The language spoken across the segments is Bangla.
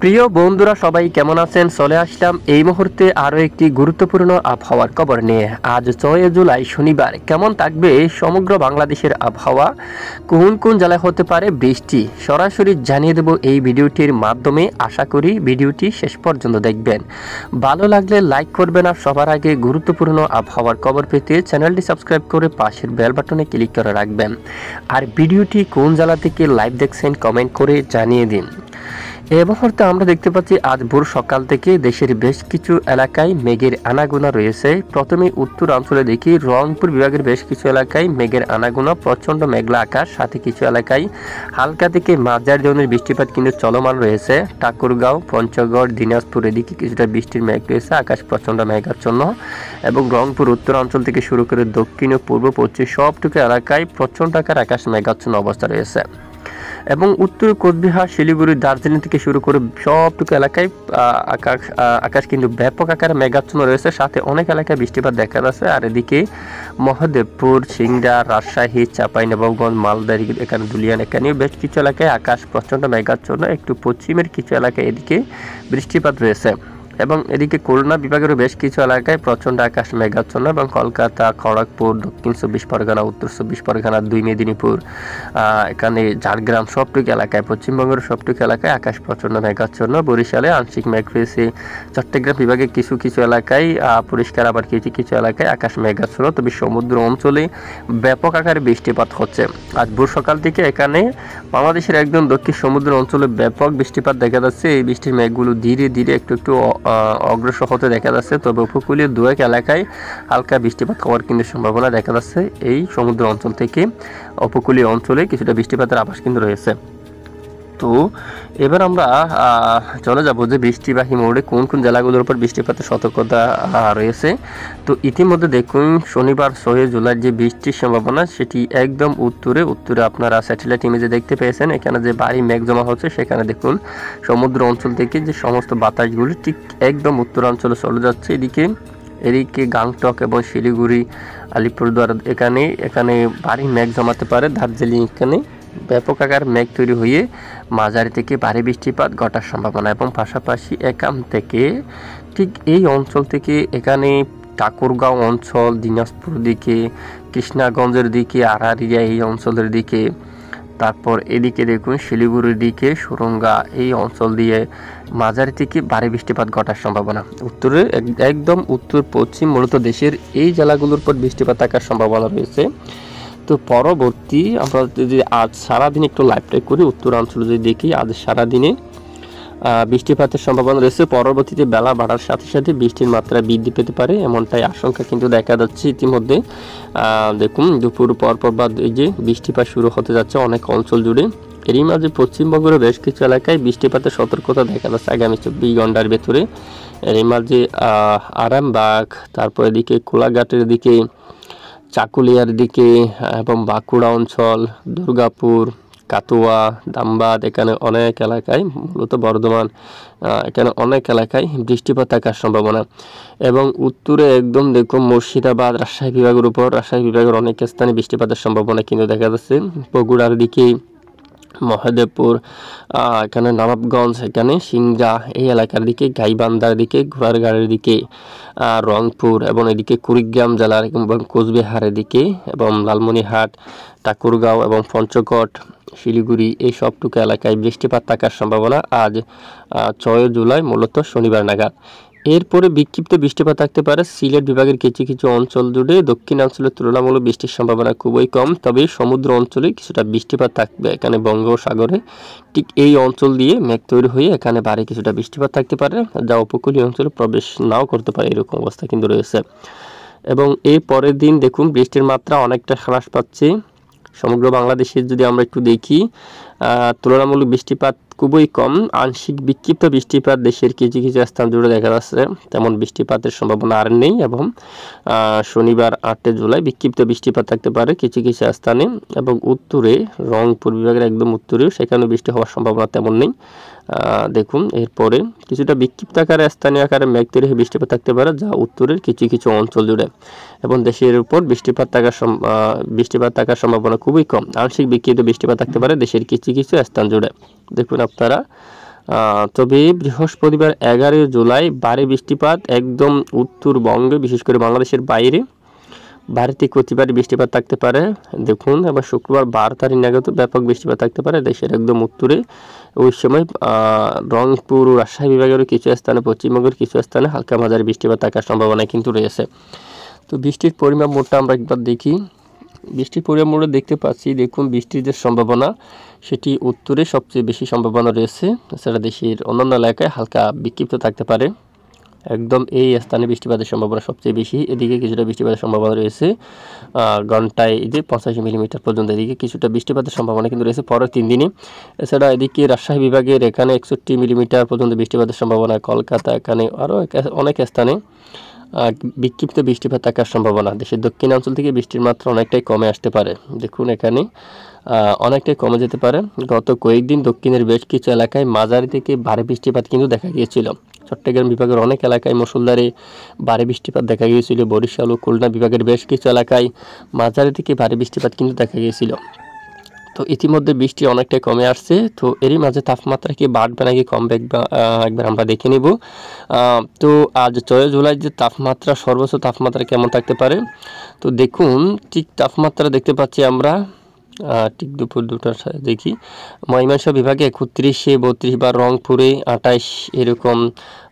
প্রিয় বন্ধুরা সবাই কেমন আছেন চলে আসলাম এই মুহূর্তে আরও একটি গুরুত্বপূর্ণ আবহাওয়ার খবর নিয়ে আজ ছয় জুলাই শনিবার কেমন থাকবে সমগ্র বাংলাদেশের আবহাওয়া কোন কোন জেলায় হতে পারে বৃষ্টি সরাসরি জানিয়ে দেব এই ভিডিওটির মাধ্যমে আশা করি ভিডিওটি শেষ পর্যন্ত দেখবেন ভালো লাগলে লাইক করবেন আর সবার আগে গুরুত্বপূর্ণ আবহাওয়ার খবর পেতে চ্যানেলটি সাবস্ক্রাইব করে পাশের বেল বাটনে ক্লিক করে রাখবেন আর ভিডিওটি কোন জেলা থেকে লাইভ দেখছেন কমেন্ট করে জানিয়ে দিন এ মুহূর্তে আমরা দেখতে পাচ্ছি আজ ভোর সকাল থেকে দেশের বেশ কিছু এলাকায় মেঘের আনাগোনা রয়েছে প্রথমে অঞ্চলে দেখি রংপুর বিভাগের বেশ কিছু এলাকায় মেঘের আনাগোনা প্রচণ্ড মেঘলা আকাশ সাথে কিছু এলাকায় হালকা থেকে মাঝারি ধরনের বৃষ্টিপাত কিন্তু চলমান রয়েছে ঠাকুরগাঁও পঞ্চগড় দিনাজপুর এদিকে কিছুটা বৃষ্টির মেঘ রয়েছে আকাশ প্রচণ্ড মেঘাচ্ছন্ন এবং রংপুর উত্তরাঞ্চল থেকে শুরু করে দক্ষিণ ও পূর্ব পশ্চিম সবটুকু এলাকায় প্রচণ্ড আকার আকাশ মেঘাচ্ছন্ন অবস্থা রয়েছে এবং উত্তর কোচবিহার শিলিগুড়ি দার্জিলিং থেকে শুরু করে সবটুকু এলাকায় আকাশ আকাশ কিন্তু ব্যাপক আকারে মেঘাচ্ছন্ন রয়েছে সাথে অনেক এলাকায় বৃষ্টিপাত দেখা যাচ্ছে আর এদিকে মহাদেবপুর সিংড়া রাজশাহী চাঁপাইনবাবগঞ্জ মালদার এখানে দুলিয়ান এখানেও বেশ কিছু এলাকায় আকাশ প্রচণ্ড মেঘাচ্ছন্ন একটু পশ্চিমের কিছু এলাকায় এদিকে বৃষ্টিপাত রয়েছে এবং এদিকে করোনা বিভাগেরও বেশ কিছু এলাকায় প্রচণ্ড আকাশ মেঘাচ্ছন্ন এবং কলকাতা খড়গপুর দক্ষিণ চব্বিশ পরগনা উত্তর চব্বিশ পরগনা দুই মেদিনীপুর এখানে ঝাড়গ্রাম সবটুকু এলাকায় পশ্চিমবঙ্গের সবটুকু এলাকায় আকাশ প্রচণ্ড মেঘাচ্ছন্ন বরিশালে আংশিক মেঘ রয়েছে চট্টগ্রাম বিভাগে কিছু কিছু এলাকায় পরিষ্কার আবার কিছু কিছু এলাকায় আকাশ মেঘাচ্ছন্ন তবে সমুদ্র অঞ্চলে ব্যাপক আকারে বৃষ্টিপাত হচ্ছে আজ ভোর সকাল থেকে এখানে বাংলাদেশের একদম দক্ষিণ সমুদ্র অঞ্চলে ব্যাপক বৃষ্টিপাত দেখা যাচ্ছে এই বৃষ্টির মেঘগুলো ধীরে ধীরে একটু একটু অগ্রসর হতে দেখা যাচ্ছে তবে উপকূলীয় দু এক এলাকায় হালকা বৃষ্টিপাত হওয়ার কিন্তু সম্ভাবনা দেখা যাচ্ছে এই সমুদ্র অঞ্চল থেকে উপকূলীয় অঞ্চলে কিছুটা বৃষ্টিপাতের আভাস কিন্তু রয়েছে তো এবার আমরা চলে যাব যে বৃষ্টিবাহী মোড়ে কোন কোন জেলাগুলোর উপর বৃষ্টিপাতের সতর্কতা রয়েছে তো ইতিমধ্যে দেখুন শনিবার ছয় জুলাই যে বৃষ্টির সম্ভাবনা সেটি একদম উত্তরে উত্তরে আপনারা স্যাটেলাইট ইমেজে দেখতে পেয়েছেন এখানে যে বাড়ি মেঘ জমা হচ্ছে সেখানে দেখুন সমুদ্র অঞ্চল থেকে যে সমস্ত বাতাসগুলি ঠিক একদম উত্তরাঞ্চলে চলে যাচ্ছে এদিকে এদিকে গাংটক এবং শিলিগুড়ি আলিপুরদুয়ার এখানে এখানে ভারী মেঘ জমাতে পারে দার্জিলিং এখানে ব্যাপক আকার মেঘ তৈরি হয়ে মাঝারি থেকে ভারী বৃষ্টিপাত ঘটার সম্ভাবনা এবং পাশাপাশি একাম থেকে ঠিক এই অঞ্চল থেকে এখানে ঠাকুরগাঁও অঞ্চল দিনাজপুর দিকে কৃষ্ণাগঞ্জের দিকে আরারিয়া এই অঞ্চলের দিকে তারপর এদিকে দেখুন শিলিগুড়ির দিকে সুরঙ্গা এই অঞ্চল দিয়ে মাঝারি থেকে ভারী বৃষ্টিপাত ঘটার সম্ভাবনা উত্তরে একদম উত্তর পশ্চিম মূলত দেশের এই জেলাগুলোর উপর বৃষ্টিপাত থাকার সম্ভাবনা রয়েছে তো পরবর্তী আমরা যদি আজ সারাদিন একটু টাইপ করি উত্তরাঞ্চল যদি দেখি আজ সারাদিনে বৃষ্টিপাতের সম্ভাবনা রয়েছে পরবর্তীতে বেলা বাড়ার সাথে সাথে বৃষ্টির মাত্রা বৃদ্ধি পেতে পারে এমনটাই আশঙ্কা কিন্তু দেখা যাচ্ছে ইতিমধ্যে দেখুন দুপুর পরপর বা এই যে বৃষ্টিপাত শুরু হতে যাচ্ছে অনেক অঞ্চল জুড়ে এরই মাঝে পশ্চিমবঙ্গের বেশ কিছু এলাকায় বৃষ্টিপাতের সতর্কতা দেখা যাচ্ছে আগামী চব্বিশ ঘন্টার ভেতরে এরই মাঝে আরামবাগ তারপর এদিকে কোলাঘাটের দিকে চাকুলিয়ার দিকে এবং বাঁকুড়া অঞ্চল দুর্গাপুর কাতুয়া দামবাদ এখানে অনেক এলাকায় মূলত বর্ধমান এখানে অনেক এলাকায় বৃষ্টিপাত থাকার সম্ভাবনা এবং উত্তরে একদম দেখুন মুর্শিদাবাদ রাজশাহী বিভাগের উপর রাজশাহী বিভাগের অনেক স্থানে বৃষ্টিপাতের সম্ভাবনা কিন্তু দেখা যাচ্ছে বগুড়ার দিকে মহাদেবপুর এখানে নবাবগঞ্জ এখানে সিংজা এই এলাকার দিকে গাইবান্ধার দিকে ঘোড়ারগাড়ের দিকে রংপুর এবং এদিকে কুড়িগ্রাম জেলার এবং কোচবিহারের দিকে এবং লালমনিহাট ঠাকুরগাঁও এবং পঞ্চকট শিলিগুড়ি এই সবটুকু এলাকায় বৃষ্টিপাত থাকার সম্ভাবনা আজ ছয় জুলাই মূলত শনিবার নাগাদ এরপরে বিক্ষিপ্ত বৃষ্টিপাত থাকতে পারে সিলেট বিভাগের কিছু কিছু অঞ্চল জুড়ে দক্ষিণাঞ্চলের তুলনামূলক বৃষ্টির সম্ভাবনা খুবই কম তবে সমুদ্র অঞ্চলে কিছুটা বৃষ্টিপাত থাকবে এখানে বঙ্গোসাগরে ঠিক এই অঞ্চল দিয়ে মেঘ তৈরি হয়ে এখানে বাড়ি কিছুটা বৃষ্টিপাত থাকতে পারে যা উপকূলীয় অঞ্চলে প্রবেশ নাও করতে পারে এরকম অবস্থা কিন্তু রয়েছে এবং এর পরের দিন দেখুন বৃষ্টির মাত্রা অনেকটা হ্রাস পাচ্ছে সমগ্র বাংলাদেশে যদি আমরা একটু দেখি তুলনামূলক বৃষ্টিপাত খুবই কম আংশিক বিক্ষিপ্ত বৃষ্টিপাত দেশের কিছু কিছু স্থান জুড়ে দেখা যাচ্ছে তেমন বৃষ্টিপাতের সম্ভাবনা আর নেই এবং শনিবার আটে জুলাই বিক্ষিপ্ত বৃষ্টিপাত থাকতে পারে কিছু কিছু স্থানে এবং উত্তরে রংপুর বিভাগের একদম উত্তরেও সেখানে বৃষ্টি হওয়ার সম্ভাবনা তেমন নেই দেখুন এরপরে কিছুটা বিক্ষিপ্ত আকারে স্থানীয় আকারে মেঘ তৈরি হয়ে বৃষ্টিপাত থাকতে পারে যা উত্তরের কিছু কিছু অঞ্চল জুড়ে এবং দেশের উপর বৃষ্টিপাত থাকার বৃষ্টিপাত থাকার সম্ভাবনা খুবই কম আংশিক বিক্ষিপ্ত বৃষ্টিপাত থাকতে পারে দেশের কিছু কিছু স্থান জুড়ে দেখুন আপনারা তবে বৃহস্পতিবার এগারোই জুলাই বাড়ি বৃষ্টিপাত একদম উত্তরবঙ্গে বিশেষ করে বাংলাদেশের বাইরে ভারতে থেকে বৃষ্টিপাত থাকতে পারে দেখুন এবার শুক্রবার বারো তারিখ নাগাদ ব্যাপক বৃষ্টিপাত থাকতে পারে দেশের একদম উত্তরে ওই সময় রংপুর ও রাজশাহী বিভাগের কিছু স্থানে পশ্চিমবঙ্গের কিছু স্থানে হালকা মাঝারি বৃষ্টিপাত থাকার সম্ভাবনা কিন্তু রয়েছে তো বৃষ্টির পরিমাণ মোটটা আমরা একবার দেখি বৃষ্টির পরিমাণ মোটে দেখতে পাচ্ছি দেখুন বৃষ্টির যে সম্ভাবনা সেটি উত্তরে সবচেয়ে বেশি সম্ভাবনা রয়েছে এছাড়া দেশের অন্যান্য এলাকায় হালকা বিক্ষিপ্ত থাকতে পারে একদম এই স্থানে বৃষ্টিপাতের সম্ভাবনা সবচেয়ে বেশি এদিকে কিছুটা বৃষ্টিপাতের সম্ভাবনা রয়েছে ঘন্টায় এই যে পঁচাশি মিলিমিটার পর্যন্ত এদিকে কিছুটা বৃষ্টিপাতের সম্ভাবনা কিন্তু রয়েছে পরের তিন দিনে এছাড়া এদিকে রাজশাহী বিভাগের এখানে একষট্টি মিলিমিটার পর্যন্ত বৃষ্টিপাতের সম্ভাবনা কলকাতা এখানে আরও অনেক স্থানে বিক্ষিপ্ত বৃষ্টিপাত থাকার সম্ভাবনা দেশের দক্ষিণ অঞ্চল থেকে বৃষ্টির মাত্রা অনেকটাই কমে আসতে পারে দেখুন এখানে অনেকটাই কমে যেতে পারে গত কয়েকদিন দক্ষিণের বেশ কিছু এলাকায় মাঝারি থেকে ভারী বৃষ্টিপাত কিন্তু দেখা গিয়েছিল চট্টগ্রাম বিভাগের অনেক এলাকায় মুসলদারে ভারী বৃষ্টিপাত দেখা গিয়েছিল বরিশাল ও খুলনা বিভাগের বেশ কিছু এলাকায় মাঝারি থেকে ভারী বৃষ্টিপাত কিন্তু দেখা গিয়েছিল তো ইতিমধ্যে বৃষ্টি অনেকটাই কমে আসছে তো এরই মাঝে তাপমাত্রা কি বাড়বে নাকি কমবে একবার আমরা দেখে নিব তো আজ ছয় জুলাই যে তাপমাত্রা সর্বোচ্চ তাপমাত্রা কেমন থাকতে পারে তো দেখুন ঠিক তাপমাত্রা দেখতে পাচ্ছি আমরা ঠিক দুপুর দুটার দেখি ময়মনসিংহ বিভাগে একত্রিশে বত্রিশ বা রংপুরে আটাইশ এরকম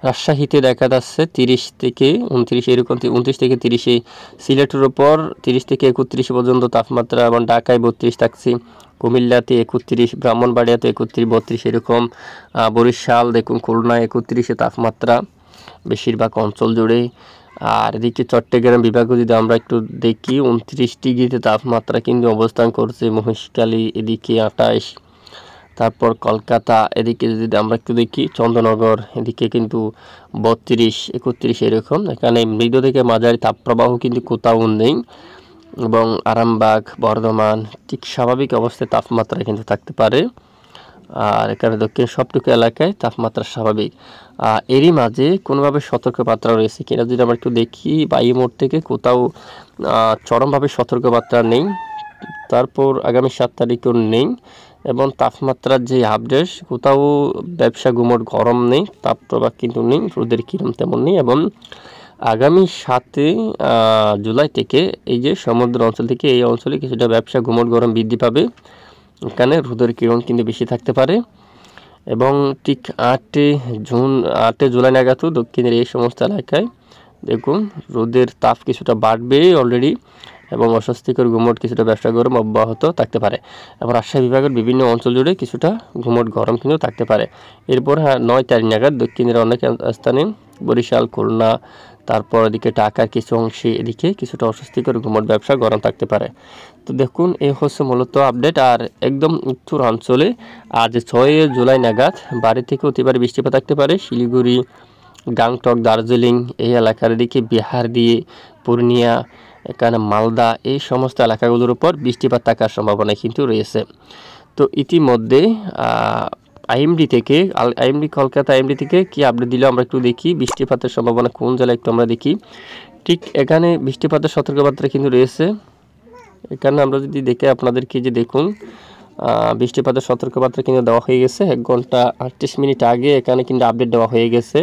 রাজশাহীতে দেখা যাচ্ছে তিরিশ থেকে উনত্রিশ এরকম উনত্রিশ থেকে তিরিশে সিলেটের ওপর তিরিশ থেকে একত্রিশ পর্যন্ত তাপমাত্রা এবং ঢাকায় বত্রিশ থাকছে কুমিল্লাতে একত্রিশ ব্রাহ্মণবাড়িয়াতে একত্রিশ বত্রিশ এরকম বরিশাল দেখুন খুলনা একত্রিশে তাপমাত্রা বেশিরভাগ অঞ্চল জুড়ে আর এদিকে চট্টগ্রাম বিভাগে যদি আমরা একটু দেখি উনত্রিশ ডিগ্রিতে তাপমাত্রা কিন্তু অবস্থান করছে মহিষকালী এদিকে আটাইশ তারপর কলকাতা এদিকে যদি আমরা একটু দেখি চন্দ্রনগর এদিকে কিন্তু বত্রিশ একত্রিশ এরকম এখানে মৃদু থেকে মাঝারি তাপপ্রবাহ কিন্তু কোথাও নেই এবং আরামবাগ বর্ধমান ঠিক স্বাভাবিক অবস্থায় তাপমাত্রা কিন্তু থাকতে পারে আর এখানে দক্ষিণ সবটুকু এলাকায় তাপমাত্রা স্বাভাবিক আর এরই মাঝে কোনোভাবে সতর্কবার্তা রয়েছে কিনা যদি আমরা একটু দেখি বা মোড় থেকে কোথাও চরমভাবে সতর্কবার্তা নেই তারপর আগামী সাত তারিখও নেই এবং তাপমাত্রার যে আপডেট কোথাও ব্যবসা গুমোট গরম নেই তাপ প্রভাব কিন্তু নেই রোদের কিরম তেমন নেই এবং আগামী সাতই জুলাই থেকে এই যে সমুদ্র অঞ্চল থেকে এই অঞ্চলে কিছুটা ব্যবসা ঘুমট গরম বৃদ্ধি পাবে এখানে রোদের কিরণ কিন্তু বেশি থাকতে পারে এবং ঠিক আটে জুন আটে জুলাই নাগাদ দক্ষিণের এই সমস্ত এলাকায় দেখুন রোদের তাপ কিছুটা বাড়বে অলরেডি এবং অস্বস্তিকর ঘুমট কিছুটা ব্যবসা গরম অব্যাহত থাকতে পারে এবং রাজশাহী বিভাগের বিভিন্ন অঞ্চল জুড়ে কিছুটা ঘুমট গরম কিন্তু থাকতে পারে এরপর হ্যাঁ নয় তারিখ নাগাদ দক্ষিণের অনেক স্থানে বরিশাল খুলনা তারপর এদিকে টাকার কিছু অংশে এদিকে কিছুটা অস্বস্তিকর ঘুমট ব্যবসা গরম থাকতে পারে তো দেখুন এই হচ্ছে মূলত আপডেট আর একদম উত্তর অঞ্চলে আজ ছয় জুলাই নাগাদ বাড়ি থেকে অতিবারে বৃষ্টিপাত থাকতে পারে শিলিগুড়ি গাংটক দার্জিলিং এই এলাকার দিকে বিহার দিয়ে পূর্ণিয়া এখানে মালদা এই সমস্ত এলাকাগুলোর উপর বৃষ্টিপাত থাকার সম্ভাবনা কিন্তু রয়েছে তো ইতিমধ্যে আইএমডি থেকে আইএমডি কলকাতা আইএমডি থেকে কি আপডেট দিলে আমরা একটু দেখি বৃষ্টিপাতের সম্ভাবনা কোন জেলায় একটু আমরা দেখি ঠিক এখানে বৃষ্টিপাতের সতর্কবার্তা কিন্তু রয়েছে এখানে আমরা যদি দেখে আপনাদেরকে যে দেখুন বৃষ্টিপাতের সতর্কবার্তা কিন্তু দেওয়া হয়ে গেছে এক ঘন্টা আটত্রিশ মিনিট আগে এখানে কিন্তু আপডেট দেওয়া হয়ে গেছে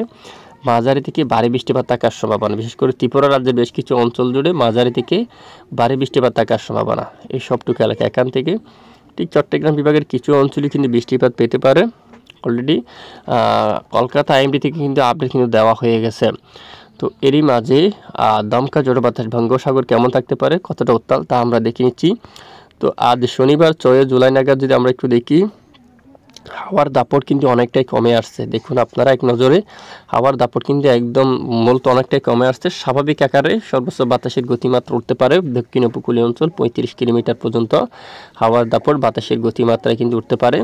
মাঝারি থেকে ভারী বৃষ্টিপাত থাকার সম্ভাবনা বিশেষ করে ত্রিপুরা রাজ্যের বেশ কিছু অঞ্চল জুড়ে মাঝারি থেকে ভারী বৃষ্টিপাত থাকার সম্ভাবনা এই সবটুকু এলাকা এখান থেকে ঠিক চট্টগ্রাম বিভাগের কিছু অঞ্চলে কিন্তু বৃষ্টিপাত পেতে পারে অলরেডি কলকাতা আইএমডি থেকে কিন্তু আপডেট কিন্তু দেওয়া হয়ে গেছে তো এরই মাঝে দমকা জোড়ো বাতাস বঙ্গোসাগর কেমন থাকতে পারে কতটা উত্তাল তা আমরা দেখে নিচ্ছি তো আজ শনিবার ছয় জুলাই নাগাদ যদি আমরা একটু দেখি হাওয়ার দাপট কিন্তু অনেকটাই কমে আসছে দেখুন আপনারা এক নজরে হাওয়ার দাপট কিন্তু একদম মূলত অনেকটাই কমে আসছে স্বাভাবিক আকারে সর্বোচ্চ বাতাসের গতিমাত্রা উঠতে পারে দক্ষিণ উপকূলীয় অঞ্চল পঁয়ত্রিশ কিলোমিটার পর্যন্ত হাওয়ার দাপট বাতাসের গতিমাত্রায় কিন্তু উঠতে পারে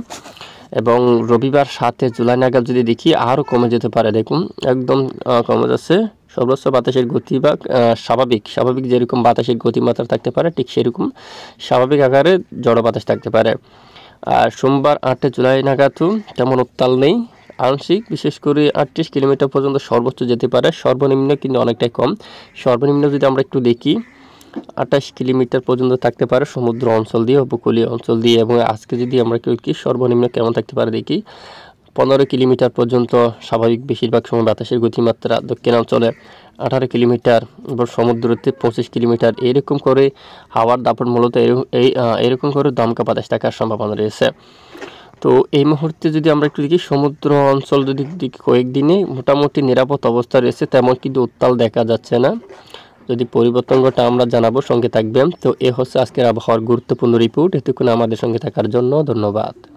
এবং রবিবার সাতে জুলাই নাগাদ যদি দেখি আরও কমে যেতে পারে দেখুন একদম কমে যাচ্ছে সর্বোচ্চ বাতাসের গতি বা স্বাভাবিক স্বাভাবিক যেরকম বাতাসের গতিমাত্রা থাকতে পারে ঠিক সেরকম স্বাভাবিক আকারে জড়ো বাতাস থাকতে পারে সোমবার আটে জুলাই নাগাদ তেমন উত্তাল নেই আংশিক বিশেষ করে আটত্রিশ কিলোমিটার পর্যন্ত সর্বোচ্চ যেতে পারে সর্বনিম্ন কিন্তু অনেকটাই কম সর্বনিম্ন যদি আমরা একটু দেখি আঠাশ কিলোমিটার পর্যন্ত থাকতে পারে সমুদ্র অঞ্চল দিয়ে উপকূলীয় অঞ্চল দিয়ে এবং আজকে যদি আমরা কেউ কি সর্বনিম্ন কেমন থাকতে পারে দেখি পনেরো কিলোমিটার পর্যন্ত স্বাভাবিক বেশিরভাগ সময় বাতাসের গতিমাত্রা দক্ষিণাঞ্চলে আঠারো কিলোমিটার এবার সমুদ্রতে পঁচিশ কিলোমিটার এরকম করে হাওয়ার দাপট মূলত এই এরকম করে দমকা বাতাস থাকার সম্ভাবনা রয়েছে তো এই মুহূর্তে যদি আমরা একটু দেখি সমুদ্র অঞ্চল যদি কয়েকদিনে মোটামুটি নিরাপদ অবস্থা রয়েছে তেমন কিন্তু উত্তাল দেখা যাচ্ছে না যদি পরিবর্তনটা আমরা জানাবো সঙ্গে থাকবেন তো এ হচ্ছে আজকের আবহাওয়ার গুরুত্বপূর্ণ রিপোর্ট এতক্ষণ আমাদের সঙ্গে থাকার জন্য ধন্যবাদ